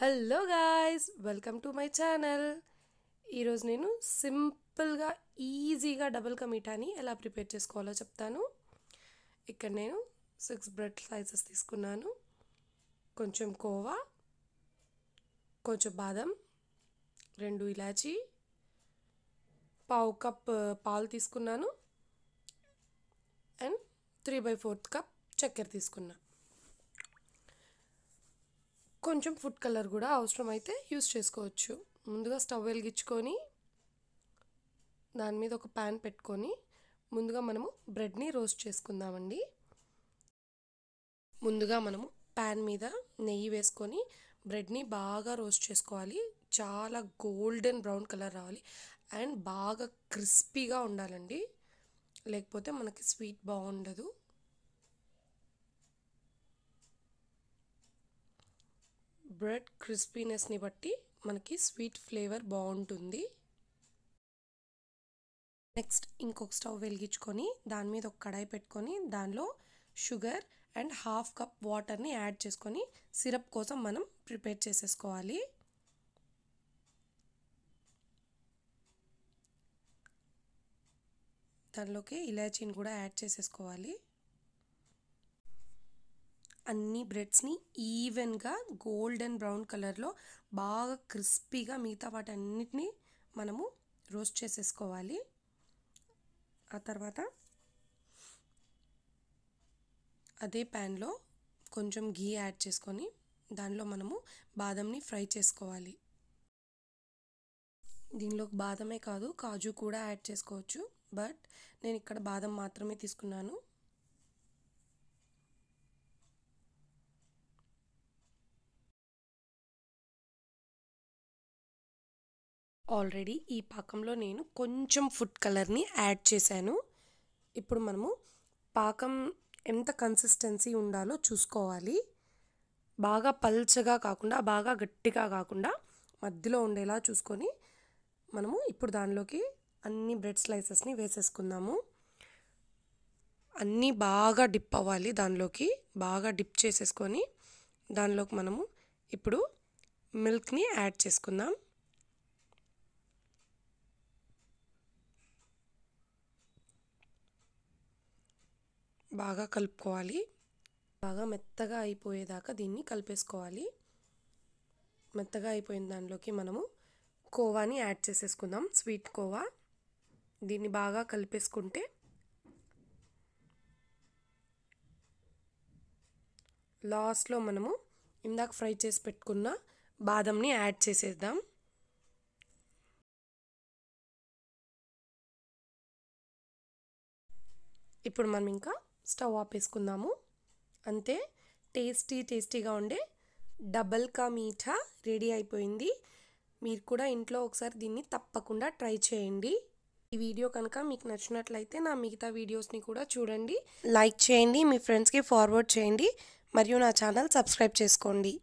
hello guys welcome to my channel ఈరోజు నేను సింపుల్గా ఈజీగా డబుల్ కమీటాని ఎలా ప్రిపేర్ చేసుకోవాలో చెప్తాను ఇక్కడ నేను సిక్స్ బ్రెడ్ స్లైసెస్ తీసుకున్నాను కొంచెం కోవా కొంచెం బాదం రెండు ఇలాచి పావు కప్ పాలు తీసుకున్నాను and three by fourth cup చక్కెర తీసుకున్నాను కొంచెం ఫుడ్ కలర్ కూడా అవసరమైతే యూస్ చేసుకోవచ్చు ముందుగా స్టవ్ వెలిగించుకొని దాని మీద ఒక ప్యాన్ పెట్టుకొని ముందుగా మనము బ్రెడ్ని రోస్ట్ చేసుకుందామండి ముందుగా మనము ప్యాన్ మీద నెయ్యి వేసుకొని బ్రెడ్ని బాగా రోస్ట్ చేసుకోవాలి చాలా గోల్డెన్ బ్రౌన్ కలర్ రావాలి అండ్ బాగా క్రిస్పీగా ఉండాలండి లేకపోతే మనకి స్వీట్ బాగుండదు బ్రెడ్ క్రిస్పీనెస్ని బట్టి మనకి స్వీట్ ఫ్లేవర్ బాగుంటుంది నెక్స్ట్ ఇంకొక స్టవ్ వెలిగించుకొని దాని మీద ఒక కడాయి పెట్టుకొని దానిలో షుగర్ అండ్ హాఫ్ కప్ వాటర్ని యాడ్ చేసుకొని సిరప్ కోసం మనం ప్రిపేర్ చేసేసుకోవాలి దానిలోకి ఇలాచీని కూడా యాడ్ చేసేసుకోవాలి అన్ని బ్రెడ్స్ని ఈవెన్గా గోల్డెన్ బ్రౌన్ కలర్లో బాగా క్రిస్పీగా మిగతా వాటి అన్నిటినీ మనము రోస్ట్ చేసేసుకోవాలి ఆ తర్వాత అదే ప్యాన్లో కొంచెం ఘీ యాడ్ చేసుకొని దానిలో మనము బాదంని ఫ్రై చేసుకోవాలి దీనిలో బాదమే కాదు కాజు కూడా యాడ్ చేసుకోవచ్చు బట్ నేను ఇక్కడ బాదం మాత్రమే తీసుకున్నాను ఆల్రెడీ ఈ పాకంలో నేను కొంచెం ఫుడ్ కలర్ని యాడ్ చేశాను ఇప్పుడు మనము పాకం ఎంత కన్సిస్టెన్సీ ఉండాలో చూసుకోవాలి బాగా పల్చగా కాకుండా బాగా గట్టిగా కాకుండా మధ్యలో ఉండేలా చూసుకొని మనము ఇప్పుడు దానిలోకి అన్ని బ్రెడ్ స్లైసెస్ని వేసేసుకుందాము అన్నీ బాగా డిప్ అవ్వాలి దానిలోకి బాగా డిప్ చేసేసుకొని దానిలోకి మనము ఇప్పుడు మిల్క్ని యాడ్ చేసుకుందాం బాగా కలుపుకోవాలి బాగా మెత్తగా అయిపోయేదాకా దీన్ని కలిపేసుకోవాలి మెత్తగా అయిపోయిన దానిలోకి మనము కోవాని యాడ్ చేసేసుకుందాం స్వీట్ కోవా దీన్ని బాగా కలిపేసుకుంటే లాస్ట్లో మనము ఇందాక ఫ్రై చేసి పెట్టుకున్న బాదంని యాడ్ చేసేద్దాం ఇప్పుడు మనం ఇంకా స్టవ్ ఆపేసుకుందాము అంతే టేస్టీ టేస్టీగా ఉండే డబల్ కా మీఠా రెడీ అయిపోయింది మీరు కూడా ఇంట్లో ఒకసారి దీన్ని తప్పకుండా ట్రై చేయండి ఈ వీడియో కనుక మీకు నచ్చినట్లయితే నా మిగతా వీడియోస్ని కూడా చూడండి లైక్ చేయండి మీ ఫ్రెండ్స్కి ఫార్వర్డ్ చేయండి మరియు నా ఛానల్ సబ్స్క్రైబ్ చేసుకోండి